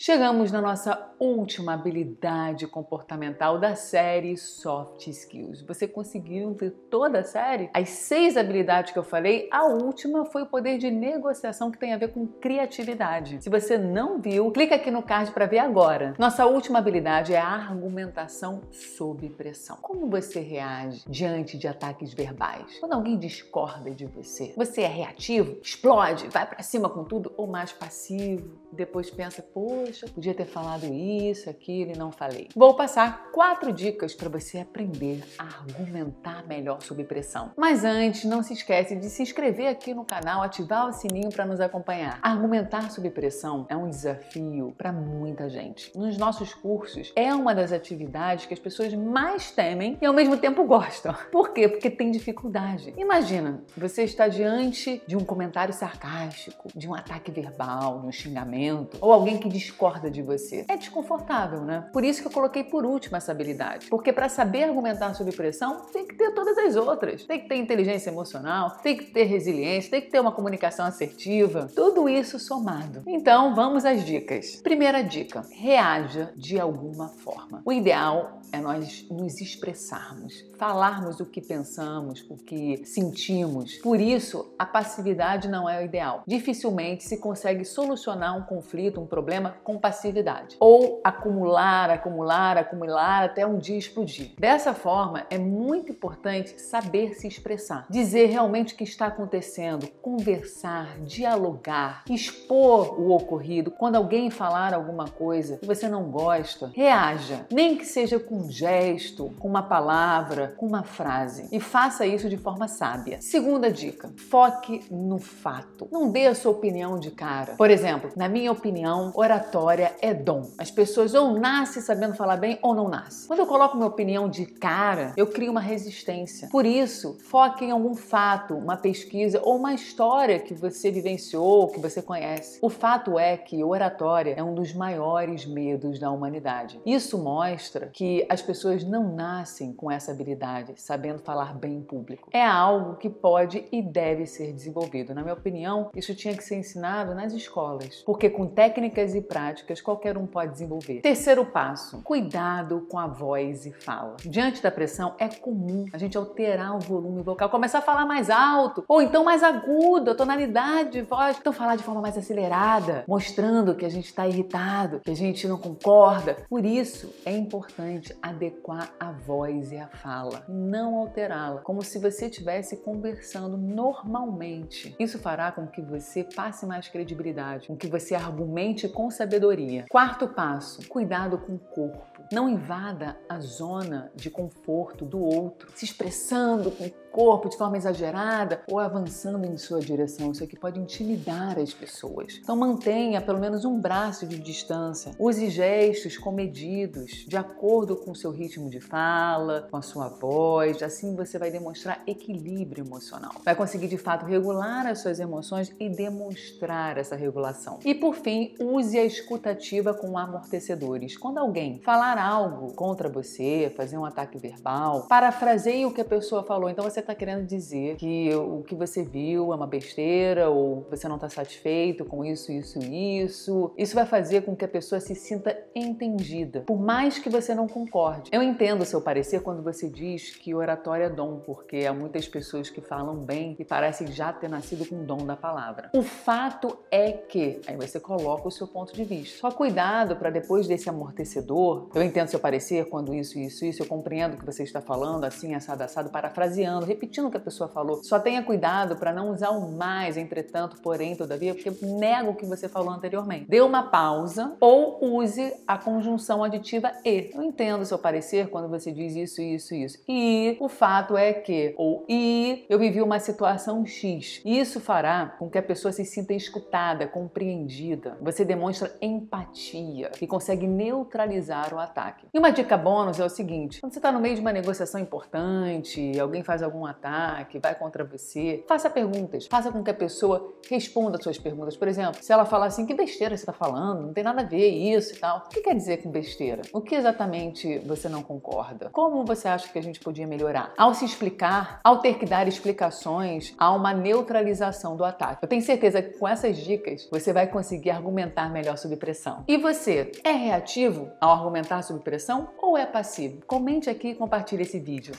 Chegamos na nossa última habilidade comportamental da série Soft Skills. Você conseguiu ver toda a série? As seis habilidades que eu falei, a última foi o poder de negociação que tem a ver com criatividade. Se você não viu, clica aqui no card para ver agora. Nossa última habilidade é a argumentação sob pressão. Como você reage diante de ataques verbais? Quando alguém discorda de você, você é reativo, explode, vai para cima com tudo ou mais passivo? Depois pensa, pô, poxa, podia ter falado isso, aquilo e não falei. Vou passar quatro dicas para você aprender a argumentar melhor sob pressão. Mas antes, não se esquece de se inscrever aqui no canal, ativar o sininho para nos acompanhar. Argumentar sob pressão é um desafio para muita gente. Nos nossos cursos, é uma das atividades que as pessoas mais temem e ao mesmo tempo gostam. Por quê? Porque tem dificuldade. Imagina, você está diante de um comentário sarcástico, de um ataque verbal, de um xingamento, ou alguém que diz discorda de você. É desconfortável, né? Por isso que eu coloquei por último essa habilidade. Porque para saber argumentar sobre pressão, tem que ter todas as outras. Tem que ter inteligência emocional, tem que ter resiliência, tem que ter uma comunicação assertiva. Tudo isso somado. Então, vamos às dicas. Primeira dica: reaja de alguma forma. O ideal é nós nos expressarmos, falarmos o que pensamos, o que sentimos. Por isso, a passividade não é o ideal. Dificilmente se consegue solucionar um conflito, um problema com passividade. Ou acumular, acumular, acumular até um dia explodir. Dessa forma, é muito importante saber se expressar, dizer realmente o que está acontecendo, conversar, dialogar, expor o ocorrido. Quando alguém falar alguma coisa que você não gosta, reaja, nem que seja com um gesto, com uma palavra, com uma frase. E faça isso de forma sábia. Segunda dica: foque no fato. Não dê a sua opinião de cara. Por exemplo, na minha opinião, oratória oratória é dom. As pessoas ou nascem sabendo falar bem ou não nascem. Quando eu coloco minha opinião de cara, eu crio uma resistência. Por isso, foque em algum fato, uma pesquisa ou uma história que você vivenciou, que você conhece. O fato é que oratória é um dos maiores medos da humanidade. Isso mostra que as pessoas não nascem com essa habilidade, sabendo falar bem em público. É algo que pode e deve ser desenvolvido. Na minha opinião, isso tinha que ser ensinado nas escolas, porque com técnicas e práticas práticas qualquer um pode desenvolver. Terceiro passo: cuidado com a voz e fala. Diante da pressão, é comum a gente alterar o volume vocal, começar a falar mais alto, ou então mais agudo, a tonalidade de voz. Então, falar de forma mais acelerada, mostrando que a gente está irritado, que a gente não concorda. Por isso, é importante adequar a voz e a fala, não alterá-la, como se você estivesse conversando normalmente. Isso fará com que você passe mais credibilidade, com que você argumente com sabedoria sabedoria. Quarto passo: cuidado com o corpo. Não invada a zona de conforto do outro, se expressando com o corpo de forma exagerada ou avançando em sua direção. Isso aqui pode intimidar as pessoas. Então mantenha pelo menos um braço de distância. Use gestos comedidos, de acordo com o seu ritmo de fala, com a sua voz. Assim você vai demonstrar equilíbrio emocional. Vai conseguir de fato regular as suas emoções e demonstrar essa regulação. E por fim, use as escutativa com amortecedores. Quando alguém falar algo contra você, fazer um ataque verbal, parafraseie o que a pessoa falou. Então você está querendo dizer que o que você viu é uma besteira ou você não está satisfeito com isso, isso, isso. Isso vai fazer com que a pessoa se sinta entendida, por mais que você não concorde. Eu entendo o seu parecer quando você diz que oratória é dom, porque há muitas pessoas que falam bem e parecem já ter nascido com o dom da palavra. O fato é que, aí você coloca o seu ponto de só cuidado para depois desse amortecedor. Eu entendo seu parecer quando isso, isso, isso, eu compreendo o que você está falando, assim, assado, assado, parafraseando, repetindo o que a pessoa falou. Só tenha cuidado para não usar o mais, entretanto, porém, todavia, porque nego o que você falou anteriormente. Dê uma pausa ou use a conjunção aditiva e. Eu entendo seu parecer quando você diz isso, isso, isso. E o fato é que, ou e, eu vivi uma situação X. Isso fará com que a pessoa se sinta escutada, compreendida. Você demonstra empatia, que consegue neutralizar o ataque. E uma dica bônus é o seguinte: quando você está no meio de uma negociação importante, alguém faz algum ataque, vai contra você, faça perguntas, faça com que a pessoa responda suas perguntas. Por exemplo, se ela falar assim, que besteira você está falando, não tem nada a ver isso e tal. O que quer dizer com besteira? O que exatamente você não concorda? Como você acha que a gente podia melhorar? Ao se explicar, ao ter que dar explicações, há uma neutralização do ataque. Eu tenho certeza que com essas dicas você vai conseguir argumentar melhor sobre sob pressão. E você, é reativo ao argumentar sob pressão ou é passivo? Comente aqui e compartilhe esse vídeo.